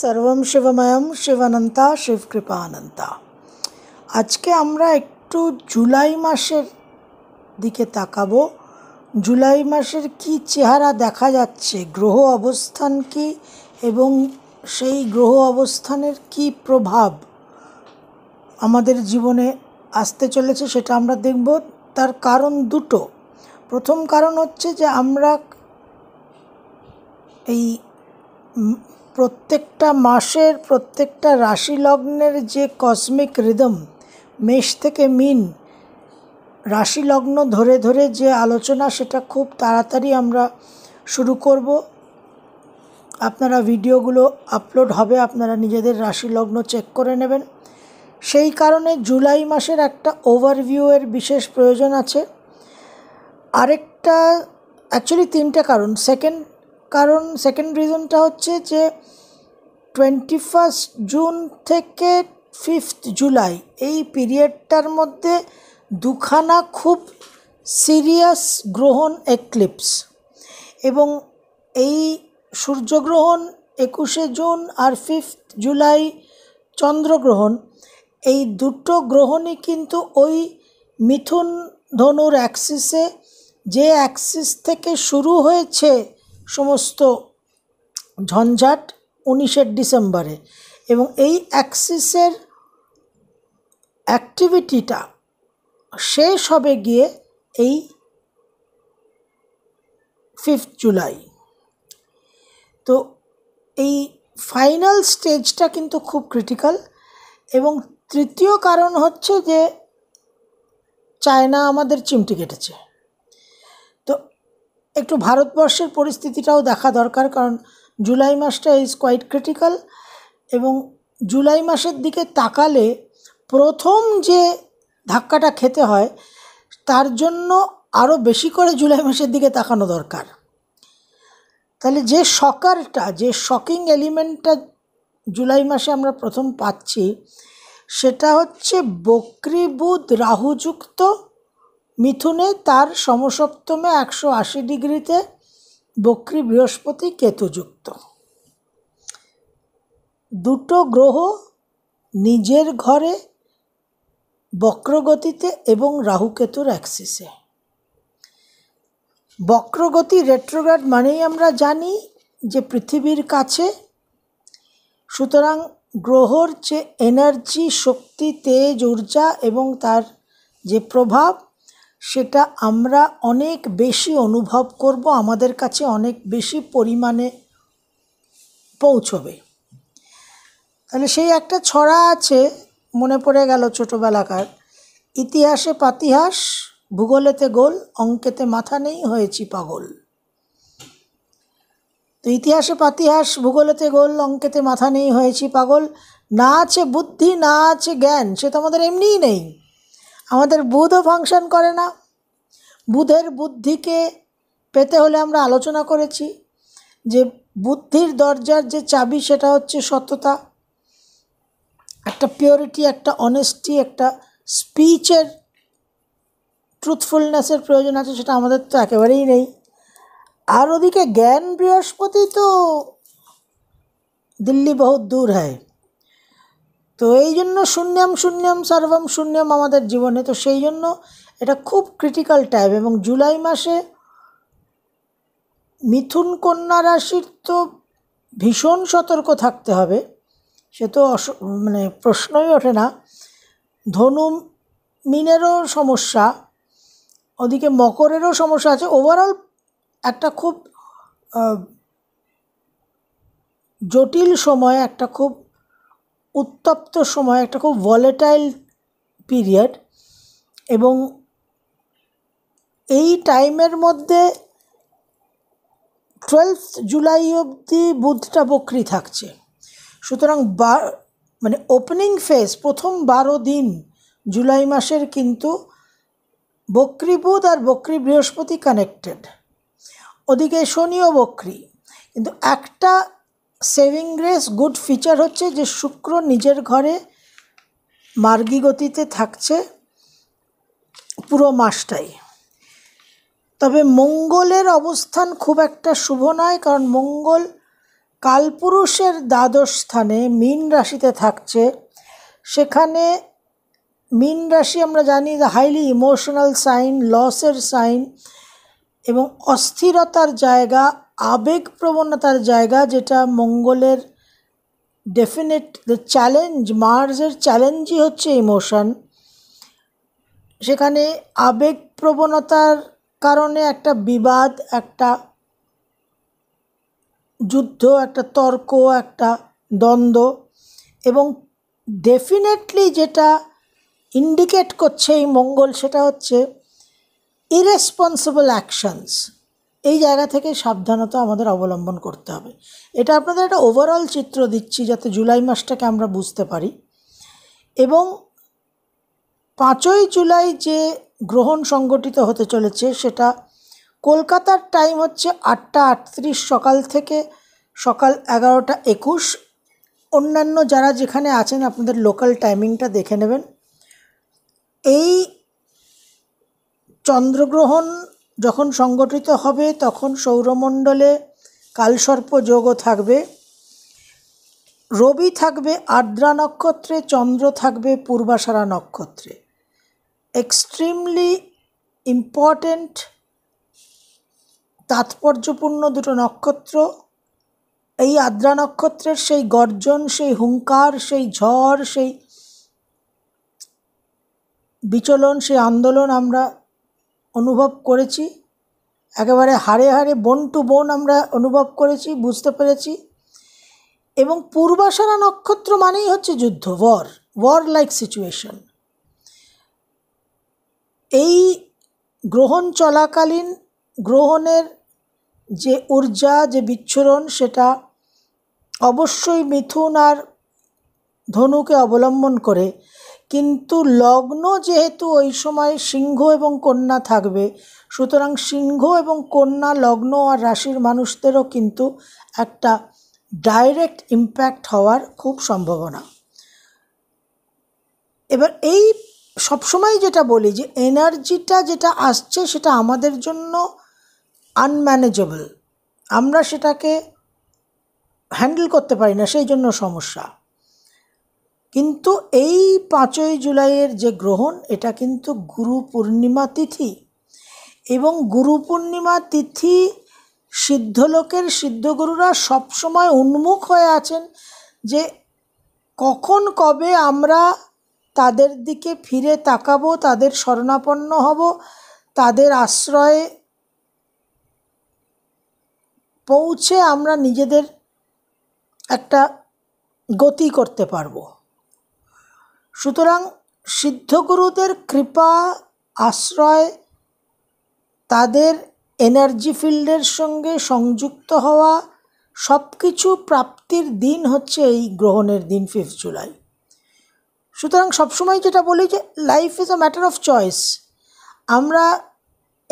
সর্বম শিবময়ম শিবানন্তা শিবকৃপা অনন্তা আজকে আমরা একটু জুলাই মাসের দিকে তাকাবো জুলাই মাসের কি চেহারা দেখা যাচ্ছে গ্রহ অবস্থান কি এবং সেই গ্রহ অবস্থানের কি প্রভাব আমাদের জীবনে আসতে চলেছে সেটা আমরা দেখব তার কারণ দুটো প্রথম কারণ হচ্ছে যে আমরা এই প্রত্যেকটা মাসের প্রত্যেকটা রাশি লগ্নের যে কসমিক রিদম মেষ থেকে মিন রাশি লগ্ন ধরে ধরে যে আলোচনা সেটা খুব তাড়াতাড়ি আমরা শুরু করব আপনারা ভিডিওগুলো আপলোড হবে আপনারা নিজেদের রাশি লগ্ন চেক করে নেবেন সেই কারণে জুলাই মাসের একটা ওভারভিউয়ের বিশেষ প্রয়োজন আছে আরেকটা অ্যাকচুয়ালি তিনটে কারণ সেকেন্ড কারণ সেকেন্ড রিজনটা হচ্ছে যে টোয়েন্টি ফার্স্ট জুন থেকে ফিফথ জুলাই এই পিরিয়ডটার মধ্যে দুখানা খুব সিরিয়াস গ্রহণ এক্লিপস এবং এই সূর্যগ্রহণ একুশে জুন আর ফিফথ জুলাই চন্দ্রগ্রহণ এই দুটো গ্রহণই কিন্তু ওই মিথুন ধনুর অ্যাক্সিসে যে অ্যাক্সিস থেকে শুরু হয়েছে সমস্ত ঝঞ্ঝাট উনিশের ডিসেম্বরে এবং এই অ্যাক্সিসের অ্যাক্টিভিটিটা শেষ হবে গিয়ে এই ফিফথ জুলাই তো এই ফাইনাল স্টেজটা কিন্তু খুব ক্রিটিক্যাল এবং তৃতীয় কারণ হচ্ছে যে চায়না আমাদের চিমটি কেটেছে একটু ভারতবর্ষের পরিস্থিতিটাও দেখা দরকার কারণ জুলাই মাসটা ইজ কোয়াইট ক্রিটিক্যাল এবং জুলাই মাসের দিকে তাকালে প্রথম যে ধাক্কাটা খেতে হয় তার জন্য আরও বেশি করে জুলাই মাসের দিকে তাকানো দরকার তাহলে যে শকারটা যে শকিং এলিমেন্টটা জুলাই মাসে আমরা প্রথম পাচ্ছি সেটা হচ্ছে বক্রিবুধ রাহুযুক্ত মিথুনে তার সমসপ্তমে একশো আশি ডিগ্রিতে বক্রী বৃহস্পতি কেতুযুক্ত দুটো গ্রহ নিজের ঘরে বক্রগতিতে এবং রাহুকেতুর অ্যাক্সিসে বক্রগতি রেট্রোগ্রাড মানেই আমরা জানি যে পৃথিবীর কাছে সুতরাং গ্রহর যে এনার্জি শক্তি তেজ ঊর্জা এবং তার যে প্রভাব সেটা আমরা অনেক বেশি অনুভব করব আমাদের কাছে অনেক বেশি পরিমাণে পৌঁছবে তাহলে সেই একটা ছড়া আছে মনে পড়ে গেল ছোটোবেলাকার ইতিহাসে পাতিহাস ভূগোলেতে গোল অঙ্কেতে মাথা নেই হয়েছি পাগল তো ইতিহাসে পাতিহাস ভূগোলেতে গোল অঙ্কেতে মাথা নেই হয়েছি পাগল না আছে বুদ্ধি না আছে জ্ঞান সে তো আমাদের এমনিই নেই আমাদের বুধও ফাংশন করে না বুধের বুদ্ধিকে পেতে হলে আমরা আলোচনা করেছি যে বুদ্ধির দরজার যে চাবি সেটা হচ্ছে সততা একটা পিওরিটি একটা অনেস্টি একটা স্পিচের ট্রুথফুলনেসের প্রয়োজন আছে সেটা আমাদের তো একেবারেই নেই আর ওদিকে জ্ঞান বৃহস্পতি তো দিল্লি বহুত দূর হয় তো এই জন্য শূন্যম শূন্যম সার্বম শূন্যম আমাদের জীবনে তো সেই জন্য এটা খুব ক্রিটিক্যাল টাইম এবং জুলাই মাসে মিথুন কন্যা রাশির তো ভীষণ সতর্ক থাকতে হবে সে তো অস মানে প্রশ্নই ওঠে না ধনু মিনেরও সমস্যা ওদিকে মকরেরও সমস্যা আছে ওভারঅল একটা খুব জটিল সময় একটা খুব উত্তপ্ত সময় একটা খুব ভলেটাইল পিরিয়ড এবং এই টাইমের মধ্যে টুয়েলভ জুলাই অবধি বুধটা বক্রি থাকছে সুতরাং বা মানে ওপেনিং ফেজ প্রথম বারো দিন জুলাই মাসের কিন্তু বকরি বুধ আর বক্রি বৃহস্পতি কানেক্টেড ওদিকে শনিও বক্রি কিন্তু একটা সেভিং গ্রেস গুড ফিচার হচ্ছে যে শুক্র নিজের ঘরে মার্গী গতিতে থাকছে পুরো মাসটাই তবে মঙ্গলের অবস্থান খুব একটা শুভ নয় কারণ মঙ্গল কালপুরুষের দ্বাদশ স্থানে মীন রাশিতে থাকছে সেখানে মীন রাশি আমরা জানি হাইলি ইমোশনাল সাইন লসের সাইন এবং অস্থিরতার জায়গা আবেগ প্রবণতার জায়গা যেটা মঙ্গলের ডেফিনেট দ্য চ্যালেঞ্জ মার্সের চ্যালেঞ্জই হচ্ছে ইমোশন সেখানে আবেগ প্রবণতার কারণে একটা বিবাদ একটা যুদ্ধ একটা তর্ক একটা দ্বন্দ্ব এবং ডেফিনেটলি যেটা ইন্ডিকেট করছে এই মঙ্গল সেটা হচ্ছে ইরেসপন্সিবল অ্যাকশনস এই জায়গা থেকে সাবধানতা আমাদের অবলম্বন করতে হবে এটা আপনাদের একটা ওভারঅল চিত্র দিচ্ছি যাতে জুলাই মাসটাকে আমরা বুঝতে পারি এবং পাঁচই জুলাই যে গ্রহণ সংগঠিত হতে চলেছে সেটা কলকাতার টাইম হচ্ছে আটটা আটত্রিশ সকাল থেকে সকাল এগারোটা একুশ অন্যান্য যারা যেখানে আছেন আপনাদের লোকাল টাইমিংটা দেখে নেবেন এই চন্দ্রগ্রহণ যখন সংগঠিত হবে তখন সৌরমণ্ডলে কালসর্প যোগও থাকবে রবি থাকবে আর্দ্রা নক্ষত্রে চন্দ্র থাকবে পূর্বাশারা নক্ষত্রে এক্সট্রিমলি ইম্পর্ট্যান্ট তাৎপর্যপূর্ণ দুটো নক্ষত্র এই আদ্রা নক্ষত্রের সেই গর্জন সেই হুঙ্কার সেই ঝড় সেই বিচলন সেই আন্দোলন আমরা অনুভব করেছি একেবারে হাড়ে হাড়ে বন টু বন আমরা অনুভব করেছি বুঝতে পেরেছি এবং পূর্বাসনা নক্ষত্র মানেই হচ্ছে যুদ্ধ ওয়ার ওয়ার লাইক সিচুয়েশন এই গ্রহণ চলাকালীন গ্রহণের যে ঊর্জা যে বিচ্ছুরণ সেটা অবশ্যই মিথুন আর ধনুকে অবলম্বন করে কিন্তু লগ্ন যেহেতু ওই সময় সিংহ এবং কন্যা থাকবে সুতরাং সিংহ এবং কন্যা লগ্ন আর রাশির মানুষদেরও কিন্তু একটা ডাইরেক্ট ইম্প্যাক্ট হওয়ার খুব সম্ভাবনা এবার এই সবসময় যেটা বলি যে এনার্জিটা যেটা আসছে সেটা আমাদের জন্য আনম্যানেজেবল আমরা সেটাকে হ্যান্ডেল করতে পারি না সেই জন্য সমস্যা কিন্তু এই পাঁচই জুলাইয়ের যে গ্রহণ এটা কিন্তু গুরু পূর্ণিমা তিথি এবং গুরু পূর্ণিমা তিথি সিদ্ধলোকের সিদ্ধগুরুরা সবসময় উন্মুখ হয়ে আছেন যে কখন কবে আমরা তাদের দিকে ফিরে তাকাবো তাদের শরণাপন্ন হব তাদের আশ্রয়ে পৌঁছে আমরা নিজেদের একটা গতি করতে পারবো সুতরাং সিদ্ধগুরুদের কৃপা আশ্রয় তাদের এনার্জি ফিল্ডের সঙ্গে সংযুক্ত হওয়া সব কিছু প্রাপ্তির দিন হচ্ছে এই গ্রহণের দিন ফিফথ জুলাই সুতরাং সবসময় যেটা বলি যে life is a matter of choice আমরা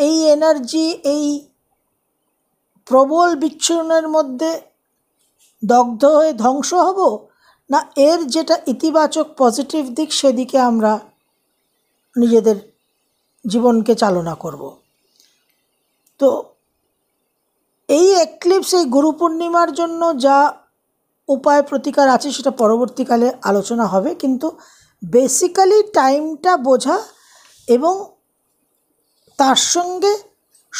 এই এনার্জি এই প্রবল বিচ্ছুরণের মধ্যে দগ্ধ হয়ে ধ্বংস হব না এর যেটা ইতিবাচক পজিটিভ দিক সেদিকে আমরা নিজেদের জীবনকে চালনা করব তো এই এক্লিপস এই গুরু পূর্ণিমার জন্য যা উপায় প্রতিকার আছে সেটা পরবর্তীকালে আলোচনা হবে কিন্তু বেসিক্যালি টাইমটা বোঝা এবং তার সঙ্গে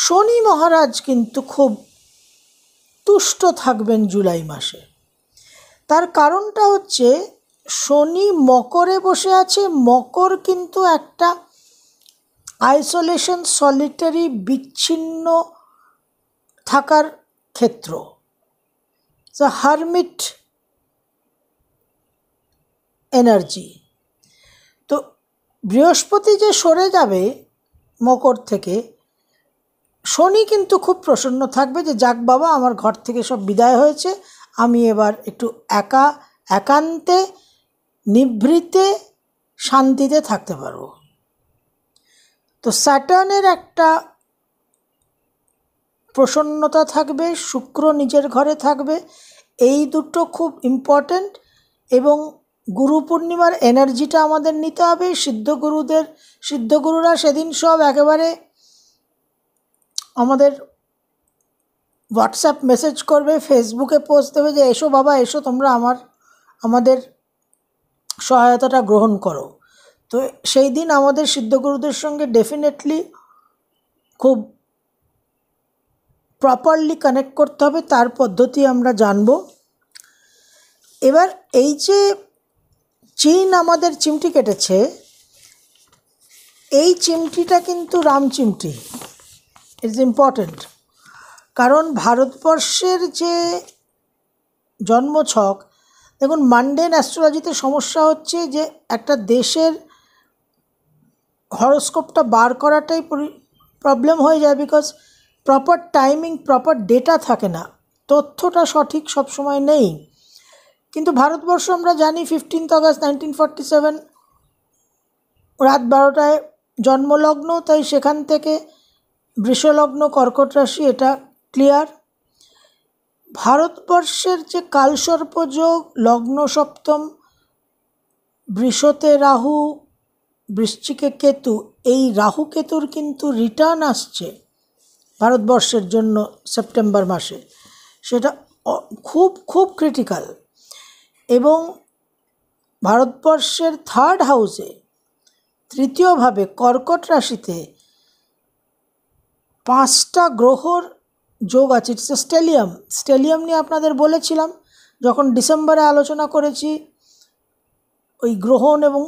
শনি মহারাজ কিন্তু খুব তুষ্ট থাকবেন জুলাই মাসে তার কারণটা হচ্ছে শনি মকরে বসে আছে মকর কিন্তু একটা আইসোলেশন সলিটারি বিচ্ছিন্ন থাকার ক্ষেত্র হারমিট এনার্জি তো বৃহস্পতি যে সরে যাবে মকর থেকে শনি কিন্তু খুব প্রসন্ন থাকবে যে যাক বাবা আমার ঘর থেকে সব বিদায় হয়েছে আমি এবার একটু একা একান্তে নিভৃতে শান্তিতে থাকতে পারবো তো স্যাটার্নের একটা প্রসন্নতা থাকবে শুক্র নিজের ঘরে থাকবে এই দুটো খুব ইম্পর্ট্যান্ট এবং গুরু পূর্ণিমার এনার্জিটা আমাদের নিতে হবে সিদ্ধ গুরুদের সিদ্ধ গুরুরা সেদিন সব একেবারে আমাদের হোয়াটসঅ্যাপ মেসেজ করবে ফেসবুকে পোস্ট দেবে যে এসো বাবা এসো তোমরা আমার আমাদের সহায়তাটা গ্রহণ করো তো সেই দিন আমাদের সিদ্ধগুরুদের সঙ্গে ডেফিনেটলি খুব প্রপারলি কানেক্ট করতে হবে তার পদ্ধতি আমরা জানব এবার এই যে চিন আমাদের চিমটি কেটেছে এই চিমটিটা কিন্তু রাম চিমটি ইটস ইম্পর্টেন্ট কারণ ভারতবর্ষের যে জন্মছক দেখুন মান্ডেন অ্যাস্ট্রোলজিতে সমস্যা হচ্ছে যে একটা দেশের হরোস্কোপটা বার করাটাই প্রবলেম হয়ে যায় because proper timing proper data থাকে না তথ্যটা সঠিক সবসময় নেই কিন্তু ভারতবর্ষ আমরা জানি fifteenth August nineteen forty seven রাত বারোটায় জন্মলগ্ন তাই সেখান থেকে বৃষলগ্ন কর্কট রাশি এটা ক্লিয়ার ভারতবর্ষের যে কালসর্পযোগ লগ্ন সপ্তম বৃষতে রাহু বৃশ্চিকে কেতু এই রাহু কেতুর কিন্তু রিটার্ন আসছে ভারতবর্ষের জন্য সেপ্টেম্বর মাসে সেটা খুব খুব ক্রিটিক্যাল এবং ভারতবর্ষের থার্ড হাউসে তৃতীয়ভাবে কর্কট রাশিতে পাঁচটা গ্রহর যোগ আছে ইটস স্টেলিয়াম স্টেলিয়াম নিয়ে আপনাদের বলেছিলাম যখন ডিসেম্বরে আলোচনা করেছি ওই গ্রহণ এবং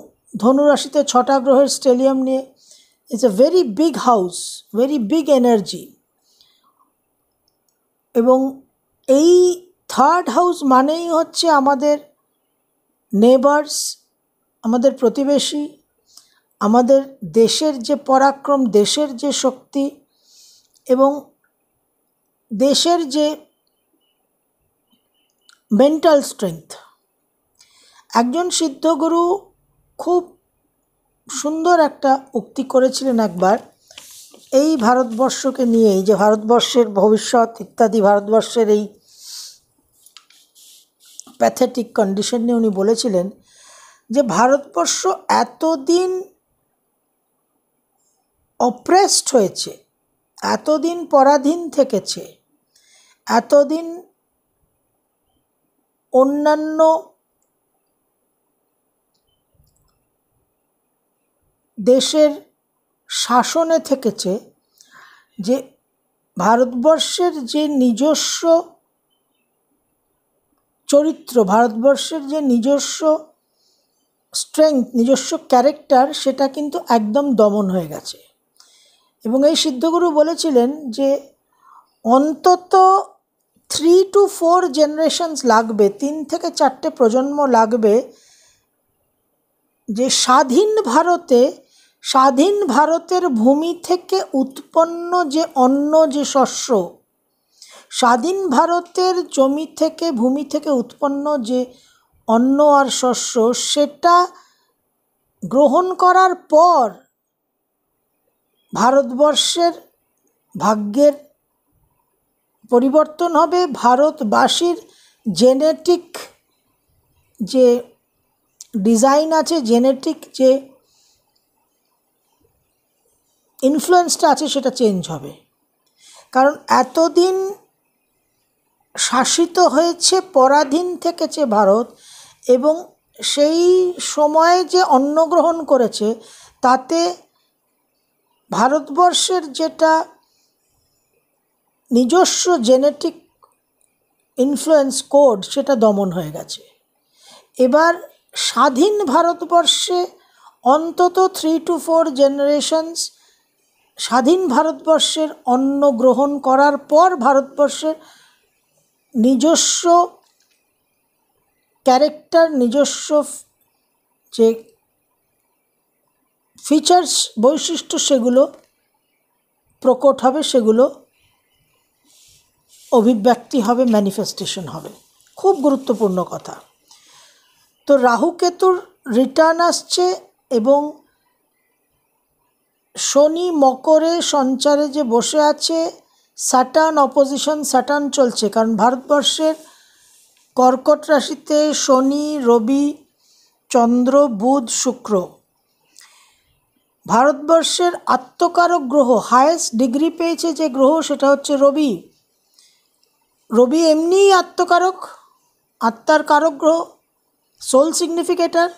ধনুরাশিতে ছটা গ্রহের স্টেলিয়াম নিয়ে it's a very big house very big energy এবং এই থার্ড হাউস মানেই হচ্ছে আমাদের নেবার্স আমাদের প্রতিবেশী আমাদের দেশের যে পরাক্রম দেশের যে শক্তি এবং দেশের যে মেন্টাল স্ট্রেংথ একজন সিদ্ধগুরু খুব সুন্দর একটা উক্তি করেছিলেন একবার এই ভারতবর্ষকে নিয়েই যে ভারতবর্ষের ভবিষ্যৎ ইত্যাদি ভারতবর্ষের এই প্যাথেটিক কন্ডিশন নিয়ে উনি বলেছিলেন যে ভারতবর্ষ এতদিন অপ্রেসড হয়েছে এতদিন পরাধীন থেকেছে এতদিন অন্যান্য দেশের শাসনে থেকেছে যে ভারতবর্ষের যে নিজস্ব চরিত্র ভারতবর্ষের যে নিজস্ব স্ট্রেংথ নিজস্ব ক্যারেক্টার সেটা কিন্তু একদম দমন হয়ে গেছে এবং এই সিদ্ধগুরু বলেছিলেন যে অন্তত থ্রি টু ফোর জেনারেশনস লাগবে তিন থেকে চারটে প্রজন্ম লাগবে যে স্বাধীন ভারতে স্বাধীন ভারতের ভূমি থেকে উৎপন্ন যে অন্ন যে শস্য স্বাধীন ভারতের জমি থেকে ভূমি থেকে উৎপন্ন যে অন্ন আর শস্য সেটা গ্রহণ করার পর ভারতবর্ষের ভাগ্যের পরিবর্তন হবে ভারতবাসীর জেনেটিক যে ডিজাইন আছে জেনেটিক যে ইনফ্লুয়েন্সটা আছে সেটা চেঞ্জ হবে কারণ এতদিন শাসিত হয়েছে পরাধীন থেকেছে ভারত এবং সেই সময়ে যে অন্নগ্রহণ করেছে তাতে ভারতবর্ষের যেটা নিজস্ব জেনেটিক ইনফ্লুয়েন্স কোড সেটা দমন হয়ে গেছে এবার স্বাধীন ভারতবর্ষে অন্তত থ্রি টু ফোর জেনারেশনস স্বাধীন ভারতবর্ষের অন্ন গ্রহণ করার পর ভারতবর্ষের নিজস্ব ক্যারেক্টার নিজস্ব যে ফিচার্স বৈশিষ্ট্য সেগুলো প্রকট হবে সেগুলো অভিব্যক্তি হবে ম্যানিফেস্টেশন হবে খুব গুরুত্বপূর্ণ কথা তো রাহুকেতুর রিটার্ন আসছে এবং শনি মকরে সঞ্চারে যে বসে আছে স্যাটার্ন অপোজিশন স্যাটার্ন চলছে কারণ ভারতবর্ষের কর্কট রাশিতে শনি রবি চন্দ্র বুধ শুক্র ভারতবর্ষের আত্মকারক গ্রহ হায়েস্ট ডিগ্রি পেয়েছে যে গ্রহ সেটা হচ্ছে রবি রবি এমনিই আত্মকারক আত্মার কারক গ্রহ সোল সিগনিফিকেটার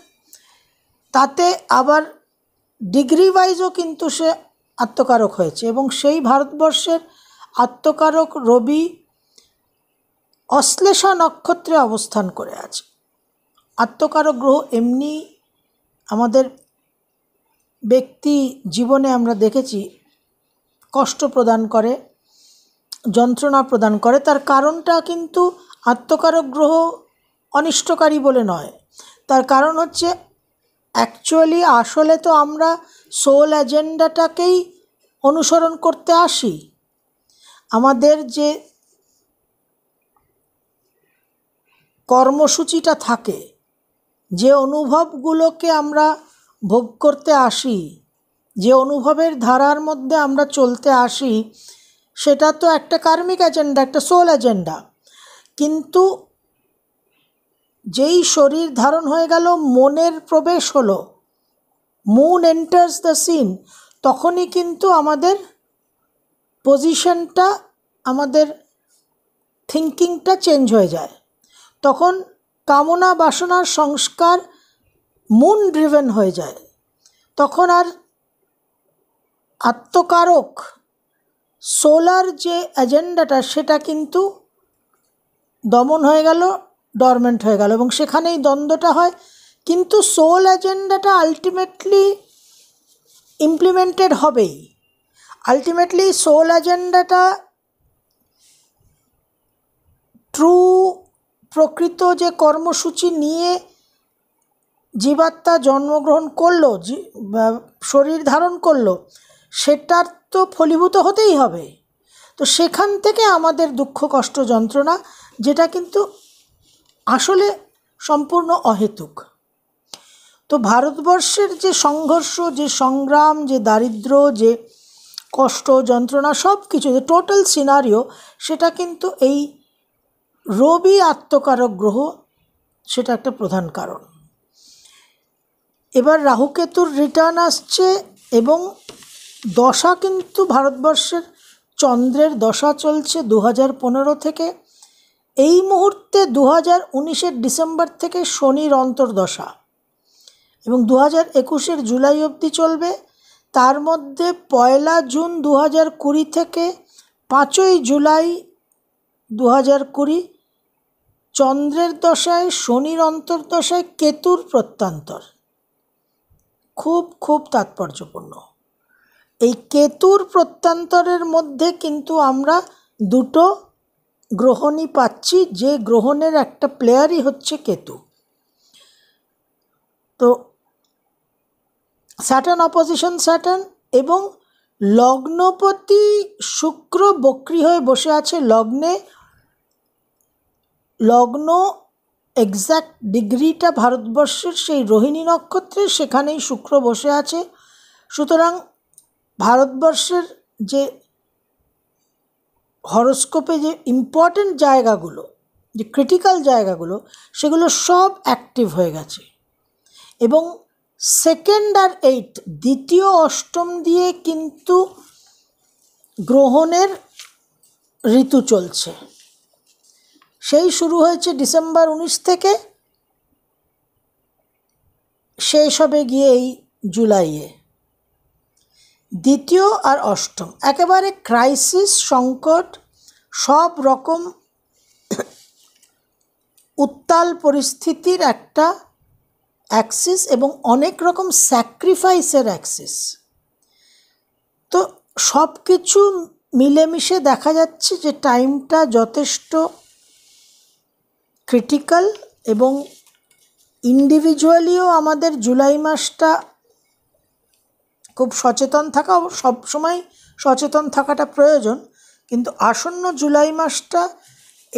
তাতে আবার ডিগ্রি ওয়াইজও কিন্তু সে আত্মকারক হয়েছে এবং সেই ভারতবর্ষের আত্মকারক রবি অশ্লেষা নক্ষত্রে অবস্থান করে আছে আত্মকারক গ্রহ এমনি আমাদের ব্যক্তি জীবনে আমরা দেখেছি কষ্ট প্রদান করে যন্ত্রণা প্রদান করে তার কারণটা কিন্তু আত্মকারক গ্রহ অনিষ্টকারী বলে নয় তার কারণ হচ্ছে অ্যাকচুয়ালি আসলে তো আমরা সোল এজেন্ডাটাকেই অনুসরণ করতে আসি আমাদের যে কর্মসূচিটা থাকে যে অনুভবগুলোকে আমরা ভোগ করতে আসি যে অনুভবের ধারার মধ্যে আমরা চলতে আসি সেটা তো একটা কার্মিক এজেন্ডা একটা সোল এজেন্ডা কিন্তু যেই শরীর ধারণ হয়ে গেল মনের প্রবেশ হলো মুন এন্টার্স দ্য সিন তখনই কিন্তু আমাদের পজিশনটা আমাদের থিঙ্কিংটা চেঞ্জ হয়ে যায় তখন কামনা বাসনার সংস্কার মুন ড্রিভেন হয়ে যায় তখন আর আত্মকারক সোলার যে এজেন্ডাটা সেটা কিন্তু দমন হয়ে গেল ডরমেন্ট হয়ে গেল এবং সেখানেই দ্বন্দ্বটা হয় কিন্তু সোল এজেন্ডাটা আলটিমেটলি ইমপ্লিমেন্টেড হবেই আলটিমেটলি সোল এজেন্ডাটা ট্রু প্রকৃত যে কর্মসূচি নিয়ে জীবাত্মা জন্মগ্রহণ করলো শরীর ধারণ করলো সেটার তো ফলীভূত হতেই হবে তো সেখান থেকে আমাদের দুঃখ কষ্ট যন্ত্রণা যেটা কিন্তু আসলে সম্পূর্ণ অহেতুক তো ভারতবর্ষের যে সংঘর্ষ যে সংগ্রাম যে দারিদ্র যে কষ্ট যন্ত্রণা সব কিছু যে টোটাল সিনারিও সেটা কিন্তু এই রবি আত্মকারক গ্রহ সেটা একটা প্রধান কারণ এবার রাহুকেতুর রিটার্ন আসছে এবং দশা কিন্তু ভারতবর্ষের চন্দ্রের দশা চলছে দু পনেরো থেকে এই মুহূর্তে দু হাজার উনিশের ডিসেম্বর থেকে শনির অন্তর্দশা এবং দু হাজার একুশের জুলাই অবধি চলবে তার মধ্যে পয়লা জুন দু হাজার কুড়ি থেকে পাঁচই জুলাই দু হাজার কুড়ি চন্দ্রের দশায় শনির অন্তর্দশায় কেতুর প্রত্যান্তর খুব খুব তাৎপর্যপূর্ণ এই কেতুর প্রত্যান্তরের মধ্যে কিন্তু আমরা দুটো গ্রহণই পাচ্ছি যে গ্রহণের একটা প্লেয়ারই হচ্ছে কেতু তো স্যাটার্ন অপোজিশন স্যাটার্ন এবং লগ্নপতি শুক্র বক্রি হয়ে বসে আছে লগ্নে লগ্ন এক্স্যাক্ট ডিগ্রিটা ভারতবর্ষের সেই রোহিণী নক্ষত্রে সেখানেই শুক্র বসে আছে সুতরাং ভারতবর্ষের যে হরোস্কোপে যে ইম্পর্ট্যান্ট জায়গাগুলো যে ক্রিটিক্যাল জায়গাগুলো সেগুলো সব অ্যাক্টিভ হয়ে গেছে এবং সেকেন্ড আর এইট দ্বিতীয় অষ্টম দিয়ে কিন্তু গ্রহণের ঋতু চলছে সেই শুরু হয়েছে ডিসেম্বর উনিশ থেকে শেষ হবে গিয়ে এই জুলাইয়ে দ্বিতীয় আর অষ্টম একেবারে ক্রাইসিস সংকট সব রকম উত্তাল পরিস্থিতির একটা অ্যাক্সিস এবং অনেক রকম স্যাক্রিফাইসের অ্যাক্সিস তো সব কিছু মিলেমিশে দেখা যাচ্ছে যে টাইমটা যথেষ্ট ক্রিটিক্যাল এবং ইন্ডিভিজুয়ালিও আমাদের জুলাই মাসটা খুব সচেতন থাকা সবসময় সচেতন থাকাটা প্রয়োজন কিন্তু আসন্ন জুলাই মাসটা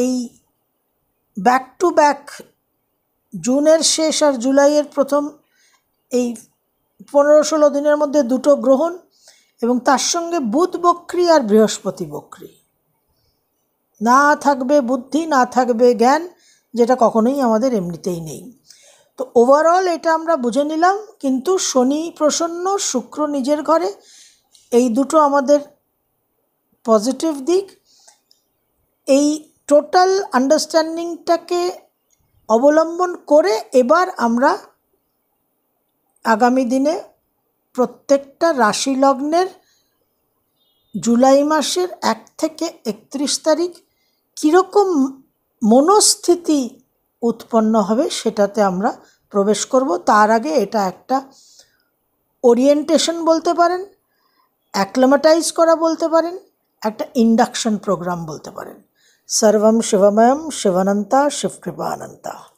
এই ব্যাক টু ব্যাক জুনের শেষ আর জুলাইয়ের প্রথম এই পনেরো ষোলো দিনের মধ্যে দুটো গ্রহণ এবং তার সঙ্গে বুধ বক্রি আর বৃহস্পতি বক্রি না থাকবে বুদ্ধি না থাকবে জ্ঞান যেটা কখনোই আমাদের এমনিতেই নেই তো ওভারঅল এটা আমরা বুঝে নিলাম কিন্তু শনি প্রসন্ন শুক্র নিজের ঘরে এই দুটো আমাদের পজিটিভ দিক এই টোটাল আন্ডারস্ট্যান্ডিংটাকে অবলম্বন করে এবার আমরা আগামী দিনে প্রত্যেকটা রাশি লগ্নের জুলাই মাসের এক থেকে একত্রিশ তারিখ কীরকম মনস্থিতি উৎপন্ন হবে সেটাতে আমরা প্রবেশ করব তার আগে এটা একটা ওরিয়েন্টেশন বলতে পারেন অ্যাক্লামাটাইজ করা বলতে পারেন একটা ইন্ডাকশন প্রোগ্রাম বলতে পারেন সর্বম শিবময়ম শিবানন্তা শিবকৃপা